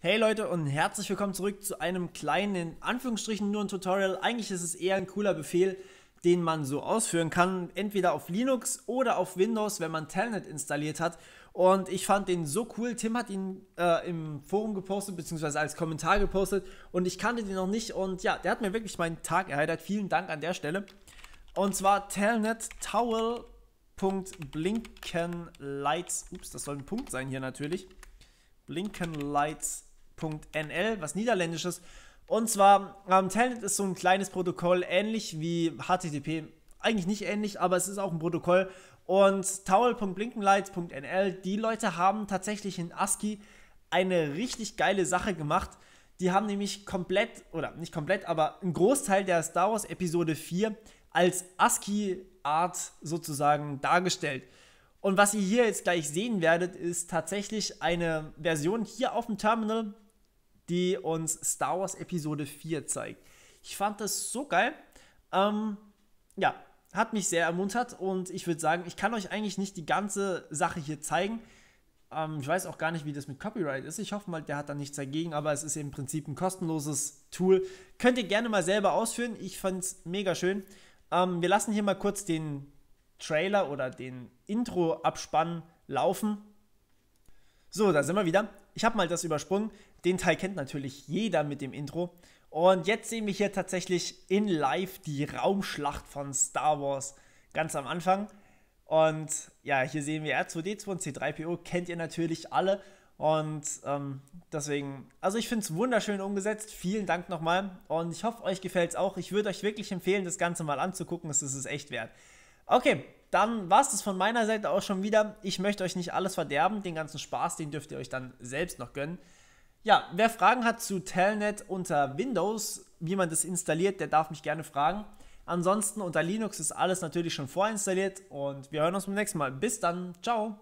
Hey Leute und herzlich willkommen zurück zu einem kleinen, in Anführungsstrichen nur ein Tutorial. Eigentlich ist es eher ein cooler Befehl, den man so ausführen kann, entweder auf Linux oder auf Windows, wenn man Telnet installiert hat. Und ich fand den so cool. Tim hat ihn äh, im Forum gepostet, beziehungsweise als Kommentar gepostet und ich kannte den noch nicht. Und ja, der hat mir wirklich meinen Tag erheitert. Vielen Dank an der Stelle. Und zwar Telnet Towel. Blinken Lights. Ups, das soll ein Punkt sein hier natürlich. Blinken Lights Talent.nl, was niederländisches. Und zwar, ähm, Telnet ist so ein kleines Protokoll, ähnlich wie HTTP. Eigentlich nicht ähnlich, aber es ist auch ein Protokoll. Und towel.blinkenlight.nl, die Leute haben tatsächlich in ASCII eine richtig geile Sache gemacht. Die haben nämlich komplett, oder nicht komplett, aber einen Großteil der Star Wars Episode 4 als ASCII-Art sozusagen dargestellt. Und was ihr hier jetzt gleich sehen werdet, ist tatsächlich eine Version hier auf dem Terminal die uns Star Wars Episode 4 zeigt. Ich fand das so geil. Ähm, ja, hat mich sehr ermuntert und ich würde sagen, ich kann euch eigentlich nicht die ganze Sache hier zeigen. Ähm, ich weiß auch gar nicht, wie das mit Copyright ist. Ich hoffe mal, der hat da nichts dagegen, aber es ist im Prinzip ein kostenloses Tool. Könnt ihr gerne mal selber ausführen. Ich fand es mega schön. Ähm, wir lassen hier mal kurz den Trailer oder den Intro-Abspann laufen. So, da sind wir wieder. Ich habe mal das übersprungen. Den Teil kennt natürlich jeder mit dem Intro. Und jetzt sehen wir hier tatsächlich in Live die Raumschlacht von Star Wars ganz am Anfang. Und ja, hier sehen wir R2D2 und C3PO, kennt ihr natürlich alle. Und ähm, deswegen, also ich finde es wunderschön umgesetzt. Vielen Dank nochmal. Und ich hoffe, euch gefällt es auch. Ich würde euch wirklich empfehlen, das Ganze mal anzugucken. Es ist es echt wert. Okay, dann war es das von meiner Seite auch schon wieder. Ich möchte euch nicht alles verderben. Den ganzen Spaß, den dürft ihr euch dann selbst noch gönnen. Ja, wer Fragen hat zu Telnet unter Windows, wie man das installiert, der darf mich gerne fragen. Ansonsten unter Linux ist alles natürlich schon vorinstalliert und wir hören uns beim nächsten Mal. Bis dann, ciao!